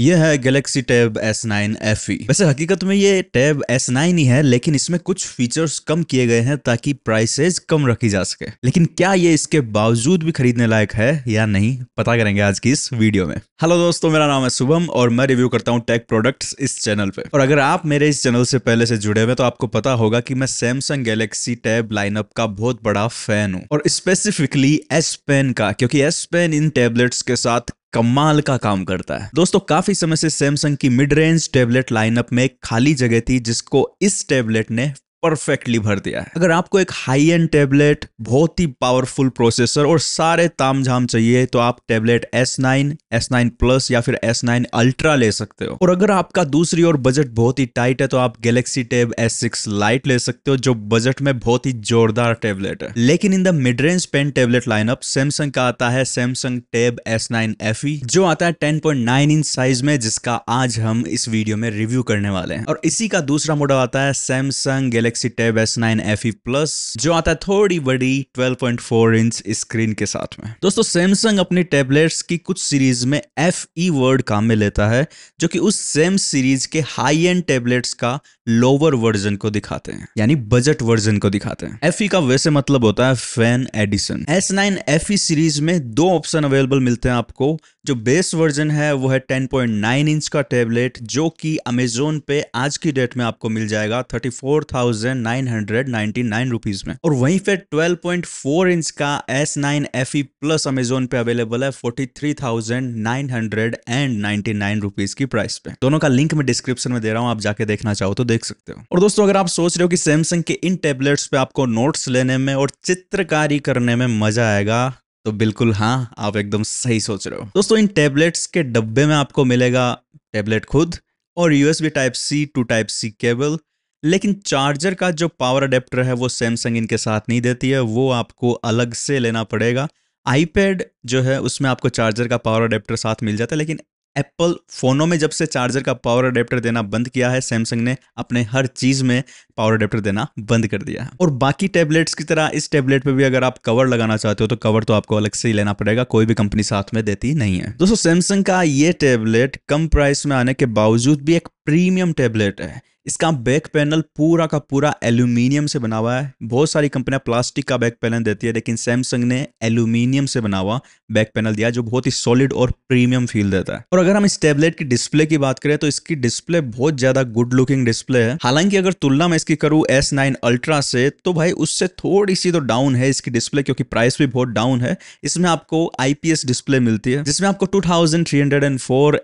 यह है Galaxy tab S9 FE वैसे हकीकत में ये टैब S9 ही है लेकिन इसमें कुछ फीचर्स कम किए गए हैं ताकि प्राइसेज कम रखी जा सके लेकिन क्या ये इसके बावजूद भी खरीदने लायक है या नहीं पता करेंगे आज की इस वीडियो में हेलो दोस्तों मेरा नाम है शुभम और मैं रिव्यू करता हूँ टेक प्रोडक्ट्स इस चैनल पे और अगर आप मेरे इस चैनल से पहले से जुड़े हुए तो आपको पता होगा कि मैं सैमसंग गैलेक्सी टैब लाइनअप का बहुत बड़ा फैन हूँ और स्पेसिफिकली एस पेन का क्योंकि एस पेन इन टैबलेट्स के साथ कमाल का काम करता है दोस्तों काफी समय से सैमसंग की मिड रेंज टेबलेट लाइनअप में खाली जगह थी जिसको इस टेबलेट ने परफेक्टली भर दिया है अगर आपको एक हाई एंड टेबलेट बहुत ही पावरफुल प्रोसेसर और सारे ताम झाम चाहिए तो आप टेबलेट S9, S9 प्लस या फिर S9 अल्ट्रा ले सकते हो और अगर आपका दूसरी और बजट बहुत ही टाइट है तो आप गैलेक्सी टेब S6 लाइट ले सकते हो जो बजट में बहुत ही जोरदार टेबलेट है लेकिन in the mid range pen tablet lineup Samsung का आता है सैमसंग टेब एस नाइन जो आता है ten point nine inch size में जिसका आज हम इस वीडियो में रिव्यू करने वाले हैं और इसी का दूसरा मॉडल आता है Samsung Galaxy Galaxy tab S nine F E plus जो आता है थोड़ी बड़ी 12.4 इंच स्क्रीन के साथ में दोस्तों सैमसंग अपनी टेबलेट्स की कुछ सीरीज में एफ ई वर्ड काम में लेता है जो कि उस सेम सीरीज के हाई एंड टेबलेट्स का लोअर वर्जन को दिखाते हैं यानी बजट वर्जन को दिखाते हैं एफ e का वैसे मतलब होता है fan edition S nine F series में दो ऑप्शन अवेलेबल मिलते हैं आपको जो बेस वर्जन है वो है टेन पॉइंट नाइन इंच का टेबलेट जो कि अमेजोन पे आज की डेट में आपको मिल जाएगा थर्टी 34,000 थाउजेंड में और वहीं पे 12.4 इंच का S nine F E plus Amazon पे अवेलेबल है फोर्टी की प्राइस पे दोनों का लिंक मैं डिस्क्रिप्शन में दे रहा हूँ आप जाके देखना चाहो तो देख सकते हो और दोस्तों अगर आप सोच रहे हो कि सैमसंग के इन टेबलेट्स पे आपको नोट्स लेने में और चित्रकारी करने में मजा आएगा तो बिल्कुल हाँ आप एकदम सही सोच रहे हो दोस्तों इन टेबलेट्स के डब्बे में आपको मिलेगा टेबलेट खुद और USB type C to type C cable लेकिन चार्जर का जो पावर अडेप्टर है वो सैमसंग इनके साथ नहीं देती है वो आपको अलग से लेना पड़ेगा आईपैड जो है उसमें आपको चार्जर का पावर अडेप्टर साथ मिल जाता है लेकिन एप्पल फ़ोनों में जब से चार्जर का पावर अडेप्टर देना बंद किया है सैमसंग ने अपने हर चीज़ में पावर अडेप्टर देना बंद कर दिया है और बाकी टैबलेट्स की तरह इस टैबलेट पे भी अगर आप कवर लगाना चाहते हो तो कवर तो आपको अलग से ही लेना पड़ेगा कोई भी कंपनी साथ में देती नहीं है दोस्तों सैमसंग का ये टैबलेट कम प्राइस में आने के बावजूद भी एक प्रीमियम टैबलेट है इसका बैक पैनल पूरा का पूरा एल्यूमिनियम से बना हुआ है बहुत सारी कंपनियां प्लास्टिक का बैक पैनल देती है लेकिन सैमसंग ने एल्यूमिनियम से बना हुआ बैक पैनल दिया जो बहुत ही सॉलिड और प्रीमियम फील देता है और अगर हम इस टेबलेट की डिस्प्ले की बात करें तो इसकी डिस्प्ले बहुत ज्यादा गुड लुकिंग डिस्प्ले है हालांकि अगर तुलना मैं इसकी करूँ एस नाइन अल्ट्रा से तो भाई उससे थोड़ी सी तो डाउन है इसकी डिस्प्ले क्योंकि प्राइस भी बहुत डाउन है इसमें आपको आईपीएस डिस्प्ले मिलती है जिसमें आपको two thousand three hundred and four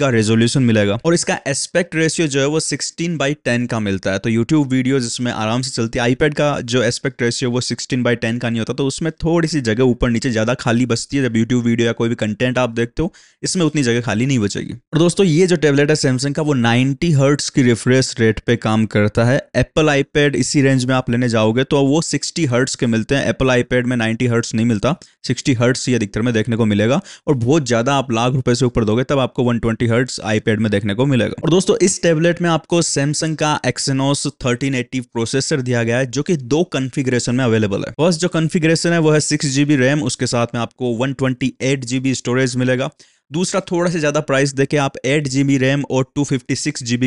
का रेजोल्यूशन मिलेगा और इसका इसका एस्पेक्ट रेशियो जो है वो 16 बाई 10 का मिलता है तो यूट्यूब वीडियो इसमें आराम से चलती है आईपैड का जो एस्पेक्ट रेशियो वो 16 बाई 10 का नहीं होता तो उसमें थोड़ी सी जगह ऊपर नीचे ज़्यादा खाली बचती है जब यूट्यूब वीडियो या कोई भी कंटेंट आप देखते हो इसमें उतनी जगह खाली नहीं बचेगी और दोस्तों ये जो टेबलेट है सैमसंग का वो नाइनटी हर्ट्स की रिफ्रेश रेट पर काम करता है एप्पल आईपैड इसी रेंज में आप लेने जाओगे तो वो सिक्सटी हर्ट्स के मिलते हैं एप्पल आईपैड में नाइन्टी हर्ट्स नहीं मिलता सिक्सटी हर्ट्स ही अधिकतर में देखने को मिलेगा और बहुत ज़्यादा आप लाख रुपए से ऊपर दोगे तब आपको वन ट्वेंटी हर्ट्स आईपैड में देखने को मिलेगा मिलेगा और दोस्तों इस टेबलेट में आपको सैमसंग का एक्सनोस 1380 प्रोसेसर दिया गया है जो कि दो कॉन्फ़िगरेशन में अवेलेबल है फर्स्ट जो कॉन्फ़िगरेशन है वो है सिक्स जीबी रैम उसके साथ में आपको one twenty eight GB storage मिलेगा दूसरा थोड़ा सा ज़्यादा प्राइस देके आप एट जीबी रैम और टू फिफ्टी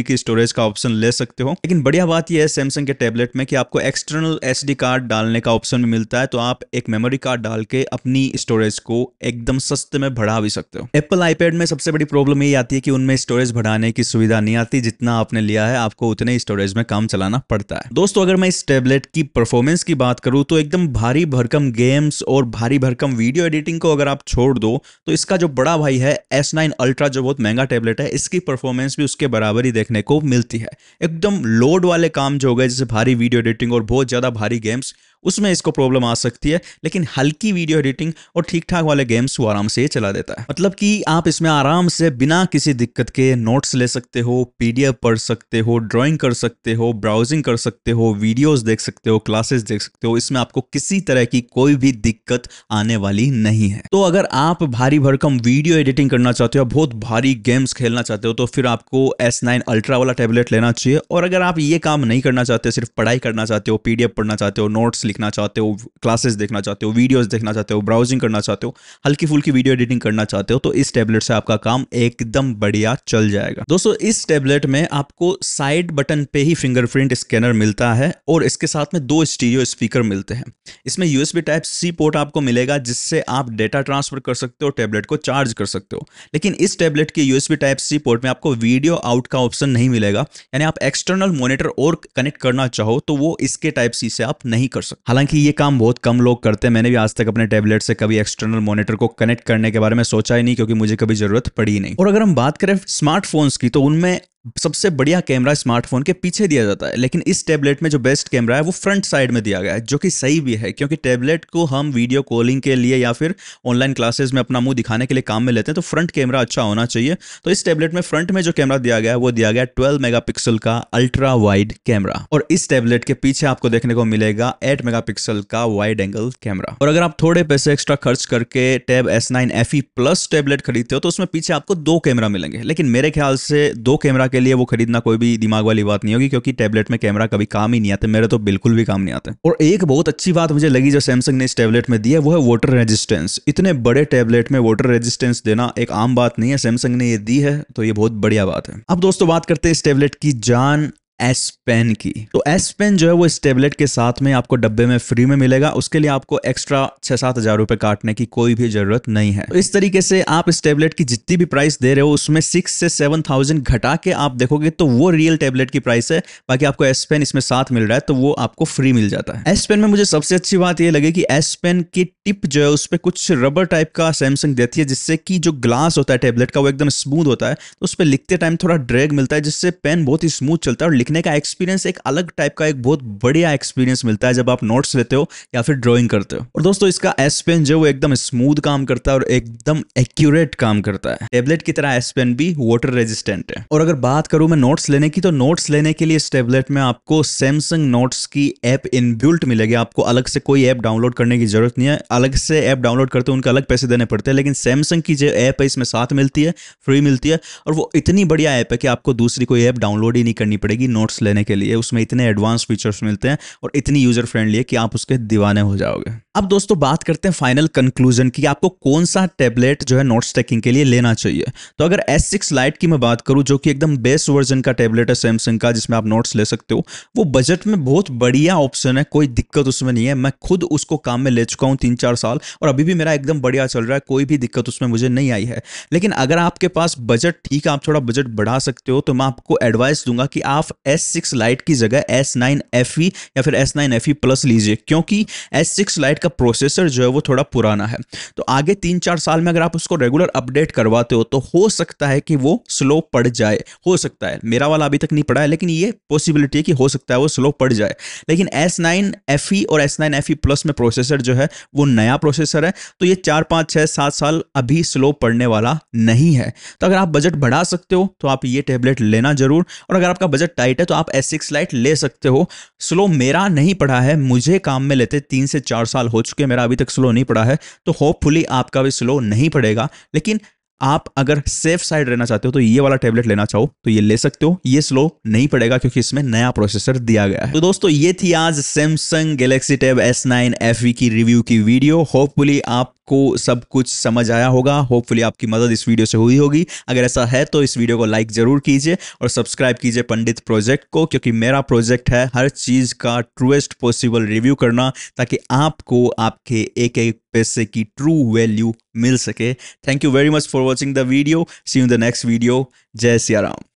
की स्टोरेज का ऑप्शन ले सकते हो लेकिन बढ़िया बात यह है सैमसंग के टैबलेट में कि आपको एक्सटर्नल एस कार्ड डालने का ऑप्शन भी मिलता है तो आप एक मेमोरी कार्ड डाल के अपनी स्टोरेज को एकदम सस्ते में बढ़ा भी सकते हो एप्पल आईपैड में सबसे बड़ी प्रॉब्लम ये आती है कि उनमें स्टोरेज बढ़ाने की सुविधा नहीं आती जितना आपने लिया है आपको उतने स्टोरेज में काम चलाना पड़ता है दोस्तों अगर मैं इस टैबलेट की परफॉर्मेंस की बात करूँ तो एकदम भारी भरकम गेम्स और भारी भरकम वीडियो एडिटिंग को अगर आप छोड़ दो तो इसका जो बड़ा भाई है है एस नाइन अल्ट्रा जो बहुत महंगा टैबलेट है इसकी परफॉर्मेंस भी उसके बराबर ही देखने को मिलती है एकदम लोड वाले काम जो हो गए जैसे भारी वीडियो एडिटिंग और बहुत ज़्यादा भारी गेम्स उसमें इसको प्रॉब्लम आ सकती है लेकिन हल्की वीडियो एडिटिंग और ठीक ठाक वाले गेम्स वो आराम से चला देता है मतलब कि आप इसमें आराम से बिना किसी दिक्कत के नोट्स ले सकते हो पीडीएफ पढ़ सकते हो ड्राइंग कर सकते हो ब्राउजिंग कर सकते हो वीडियोस देख सकते हो क्लासेस देख सकते हो इसमें आपको किसी तरह की कोई भी दिक्कत आने वाली नहीं है तो अगर आप भारी भरकम वीडियो एडिटिंग करना चाहते हो बहुत भारी गेम्स खेलना चाहते हो तो फिर आपको एस नाइन अल्ट्रा वाला टैबलेट लेना चाहिए और अगर आप ये काम नहीं करना चाहते सिर्फ पढ़ाई करना चाहते हो पीडीएफ पढ़ना चाहते हो नोट्स देखना चाहते हो क्लासेस देखना चाहते हो वीडियोस देखना चाहते हो ब्राउजिंग करना चाहते हो हल्की फुल्की वीडियो एडिटिंग करना चाहते हो तो इस टैबलेट से आपका काम एकदम बढ़िया चल जाएगा दोस्तों इस टैबलेट में आपको साइड बटन पे ही फिंगरप्रिंट स्कैनर मिलता है और इसके साथ में दो स्टीरियो स्पीकर मिलते हैं इसमें यूएसबी टाइप सी पोर्ट आपको मिलेगा जिससे आप डेटा ट्रांसफर कर सकते हो टैबलेट को चार्ज कर सकते हो लेकिन इस टैबलेट के यूएसबी टाइप सी पोर्ट में आपको वीडियो आउट का ऑप्शन नहीं मिलेगा यानी आप एक्सटर्नल मॉनिटर और कनेक्ट करना चाहो तो वो इसके टाइप सी से आप नहीं कर सकते हालांकि ये काम बहुत कम लोग करते हैं मैंने भी आज तक अपने टैबलेट से कभी एक्सटर्नल मॉनिटर को कनेक्ट करने के बारे में सोचा ही नहीं क्योंकि मुझे कभी जरूरत पड़ी नहीं और अगर हम बात करें स्मार्टफोन्स की तो उनमें सबसे बढ़िया कैमरा स्मार्टफोन के पीछे दिया जाता है लेकिन इस टैबलेट में जो बेस्ट कैमरा है वो फ्रंट साइड में दिया गया है जो कि सही भी है क्योंकि टैबलेट को हम वीडियो कॉलिंग के लिए या फिर ऑनलाइन क्लासेस में अपना मुंह दिखाने के लिए काम में लेते हैं तो फ्रंट कैमरा अच्छा होना चाहिए तो इस टैबलेट में फ्रंट में जो कैमरा दिया गया है वो दिया गया ट्वेल्व मेगा का अल्ट्रा वाइड कैमरा और इस टैबलेट के पीछे आपको देखने को मिलेगा एट मेगा का वाइड एंगल कैमरा और अगर आप थोड़े पैसे एक्स्ट्रा खर्च करके tab S nine plus tablet खरीदते हो तो उसमें पीछे आपको दो कैमरा मिलेंगे लेकिन मेरे ख्याल से दो कैमरा के लिए वो खरीदना कोई भी दिमाग वाली बात नहीं होगी क्योंकि टैबलेट में कैमरा कभी काम ही नहीं आते मेरे तो बिल्कुल भी काम नहीं आते और एक बहुत अच्छी बात मुझे लगी जो सैमसंग ने इस टैबलेट में दिया है वो है वाटर रेजिस्टेंस इतने बड़े टैबलेट में वाटर रेजिस्टेंस देना एक आम बात नहीं है सैमसंग ने ये दी है तो ये बहुत बढ़िया बात है अब दोस्तों बात करते हैं इस टैबलेट की जान एस पेन की तो एस पेन जो है वो इस टेबलेट के साथ में आपको डब्बे में फ्री में मिलेगा उसके लिए आपको एक्स्ट्रा छह सात हजार रुपए काटने की कोई भी जरूरत नहीं है तो इस तरीके से आप इस टेबलेट की जितनी भी प्राइस दे रहे हो उसमें सिक्स से सेवन थाउजेंड घटा के आप देखोगे तो वो रियल टेबलेट की प्राइस है बाकी आपको एस पेन इसमें साथ मिल रहा है तो वो आपको फ्री मिल जाता है एस पेन में मुझे सबसे अच्छी बात यह लगी कि एस पेन की टिप जो है उस पर कुछ रबर टाइप का सैमसंग देती है जिससे कि जो ग्लास होता है टेबलेट का वो एकदम स्मूथ होता है तो उस पर लिखते टाइम थोड़ा ड्रैग मिलता है जिससे पेन बहुत ही स्मूथ चलता है और लिखने का एक्सपीरियंस एक अलग टाइप का एक बहुत बढ़िया एक्सपीरियंस मिलता है जब आप नोट्स लेते हो या फिर ड्रॉइंग करते हो और दोस्तों इसका एस पेन जो वो एकदम स्मूथ काम करता है और एकदम एक्यूरेट काम करता है टेबलेट की तरह एस पेन भी वाटर रेजिस्टेंट है और अगर बात करूं मैं नोट्स लेने की तो नोट्स लेने के लिए इस टेबलेट में आपको सैमसंग नोट्स की ऐप इनबिल्ट मिलेगी आपको अलग से कोई ऐप डाउनलोड करने की जरूरत नहीं है अलग से ऐप डाउनलोड करते हो उनके अलग पैसे देने पड़ते हैं लेकिन सैमसंग की जो ऐप है इसमें साथ मिलती है फ्री मिलती है और वो इतनी बढ़िया ऐप है कि आपको दूसरी कोई ऐप डाउनलोड ही नहीं करनी पड़ेगी नोट्स लेने के लिए उसमें इतने एडवांस फीचर्स मिलते हैं और इतनी यूजर फ्रेंडली है कि आप उसके दीवाने हो जाओगे अब दोस्तों बात करते हैं फाइनल कंक्लूजन की आपको कौन सा टैबलेट जो है नोट्स टेकिंग के लिए लेना चाहिए तो अगर एस सिक्स लाइट की मैं बात करूँ जो कि एकदम बेस्ट वर्जन का टैबलेट है सैमसंग का जिसमें आप नोट्स ले सकते हो वो बजट में बहुत बढ़िया ऑप्शन है कोई दिक्कत उसमें नहीं है मैं खुद उसको काम में ले चुका हूँ तीन चार साल और अभी भी मेरा एकदम बढ़िया चल रहा है कोई भी दिक्कत उसमें मुझे नहीं आई है लेकिन अगर आपके पास बजट ठीक है आप थोड़ा बजट बढ़ा सकते हो तो मैं आपको एडवाइस दूंगा कि आप एस सिक्स लाइट की जगह एस नाइन एफ ई या फिर S nine F E plus लीजिए क्योंकि एस सिक्स लाइट का प्रोसेसर जो है वो थोड़ा पुराना है तो आगे तीन चार साल में अगर आप उसको रेगुलर अपडेट करवाते हो तो हो सकता है कि वो स्लो पड़ जाए हो सकता है मेरा वाला अभी तक नहीं पड़ा है लेकिन ये पॉसिबिलिटी है कि हो सकता है वो स्लो पड़ जाए लेकिन एस नाइन एफ ई और S nine F E plus में प्रोसेसर जो है वो नया प्रोसेसर है तो ये चार पाँच छः सात साल अभी स्लो पड़ने वाला नहीं है तो अगर आप बजट बढ़ा सकते हो तो आप ये टेबलेट लेना जरूर और अगर आपका बजट टाइट लाइट है तो आप एस सिक्स लाइट ले सकते हो स्लो मेरा नहीं पड़ा है मुझे काम में लेते तीन से चार साल हो चुके मेरा अभी तक स्लो नहीं पड़ा है तो होपफुली आपका भी स्लो नहीं पड़ेगा लेकिन आप अगर सेफ साइड रहना चाहते हो तो ये वाला टैबलेट लेना चाहो तो ये ले सकते हो ये स्लो नहीं पड़ेगा क्योंकि इसमें नया प्रोसेसर दिया गया है तो दोस्तों ये थी आज Samsung Galaxy tab S9 FE की रिव्यू की वीडियो होपफुली आप आपको सब कुछ समझ आया होगा होपफुली आपकी मदद इस वीडियो से हुई होगी अगर ऐसा है तो इस वीडियो को लाइक ज़रूर कीजिए और सब्सक्राइब कीजिए पंडित प्रोजेक्ट को क्योंकि मेरा प्रोजेक्ट है हर चीज़ का ट्रूएस्ट पॉसिबल रिव्यू करना ताकि आपको आपके एक एक पैसे की ट्रू वैल्यू मिल सके thank you very much for watching the video see you the next video जय सियाराम